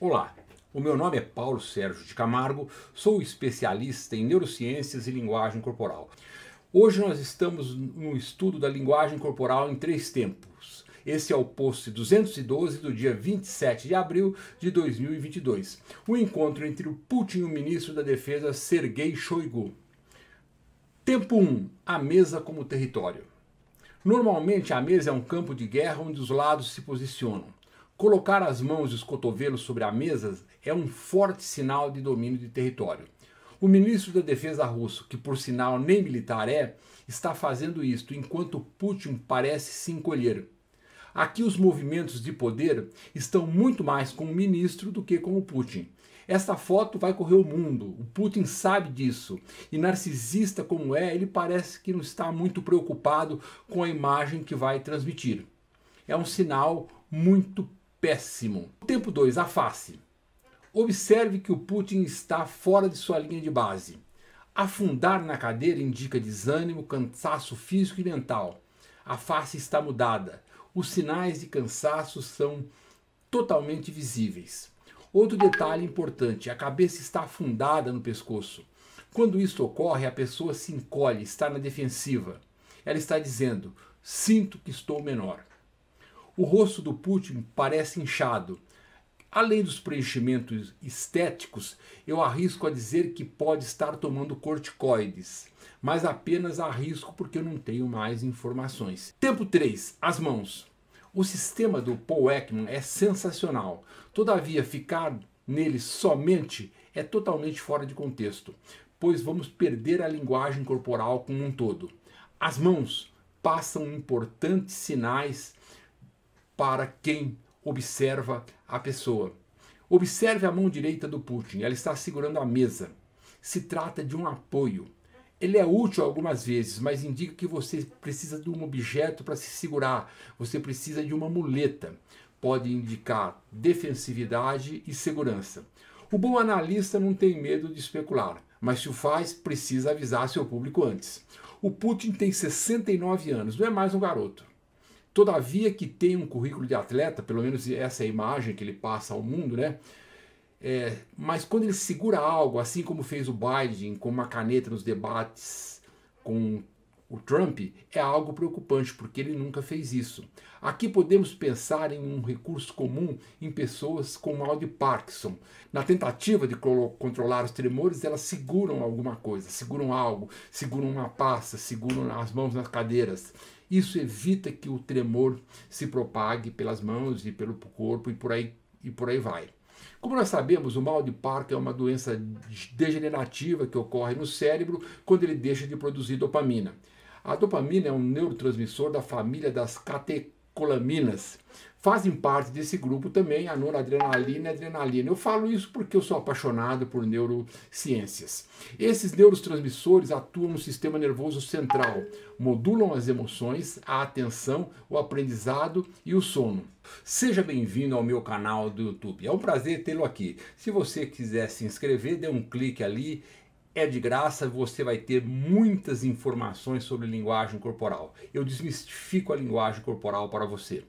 Olá, o meu nome é Paulo Sérgio de Camargo, sou especialista em neurociências e linguagem corporal. Hoje nós estamos no estudo da linguagem corporal em três tempos. Esse é o post 212 do dia 27 de abril de 2022, o encontro entre o Putin e o ministro da Defesa Sergei Shoigu. Tempo 1: um, a mesa como território. Normalmente a mesa é um campo de guerra onde os lados se posicionam. Colocar as mãos e os cotovelos sobre a mesa é um forte sinal de domínio de território. O ministro da Defesa russo, que por sinal nem militar é, está fazendo isto enquanto Putin parece se encolher. Aqui os movimentos de poder estão muito mais com o ministro do que com o Putin. Esta foto vai correr o mundo, o Putin sabe disso, e narcisista como é, ele parece que não está muito preocupado com a imagem que vai transmitir. É um sinal muito péssimo. Tempo 2, a face. Observe que o Putin está fora de sua linha de base. Afundar na cadeira indica desânimo, cansaço físico e mental. A face está mudada. Os sinais de cansaço são totalmente visíveis. Outro detalhe importante: a cabeça está afundada no pescoço. Quando isso ocorre, a pessoa se encolhe, está na defensiva. Ela está dizendo: sinto que estou menor. O rosto do Putin parece inchado. Além dos preenchimentos estéticos, eu arrisco a dizer que pode estar tomando corticoides, mas apenas arrisco porque eu não tenho mais informações. Tempo 3, as mãos. O sistema do Paul Ekman é sensacional. Todavia, ficar nele somente é totalmente fora de contexto, pois vamos perder a linguagem corporal como um todo. As mãos passam importantes sinais para quem observa a pessoa. Observe a mão direita do Putin, ela está segurando a mesa. Se trata de um apoio. Ele é útil algumas vezes, mas indica que você precisa de um objeto para se segurar, você precisa de uma muleta. Pode indicar defensividade e segurança. O bom analista não tem medo de especular, mas se o faz, precisa avisar seu público antes. O Putin tem 69 anos, não é mais um garoto. Todavia que tem um currículo de atleta, pelo menos essa é a imagem que ele passa ao mundo, né? É, mas quando ele segura algo, assim como fez o Biden com uma caneta nos debates, com o Trump é algo preocupante, porque ele nunca fez isso. Aqui podemos pensar em um recurso comum em pessoas com mal de Parkinson. Na tentativa de controlar os tremores, elas seguram alguma coisa, seguram algo, seguram uma pasta, seguram as mãos nas cadeiras. Isso evita que o tremor se propague pelas mãos e pelo corpo e por aí, e por aí vai. Como nós sabemos, o mal de Parkinson é uma doença degenerativa que ocorre no cérebro quando ele deixa de produzir dopamina. A dopamina é um neurotransmissor da família das catequinas catecolaminas. Fazem parte desse grupo também a noradrenalina e a adrenalina. Eu falo isso porque eu sou apaixonado por neurociências. Esses neurotransmissores atuam no sistema nervoso central, modulam as emoções, a atenção, o aprendizado e o sono. Seja bem-vindo ao meu canal do YouTube. É um prazer tê-lo aqui. Se você quiser se inscrever, dê um clique ali é de graça, você vai ter muitas informações sobre linguagem corporal. Eu desmistifico a linguagem corporal para você.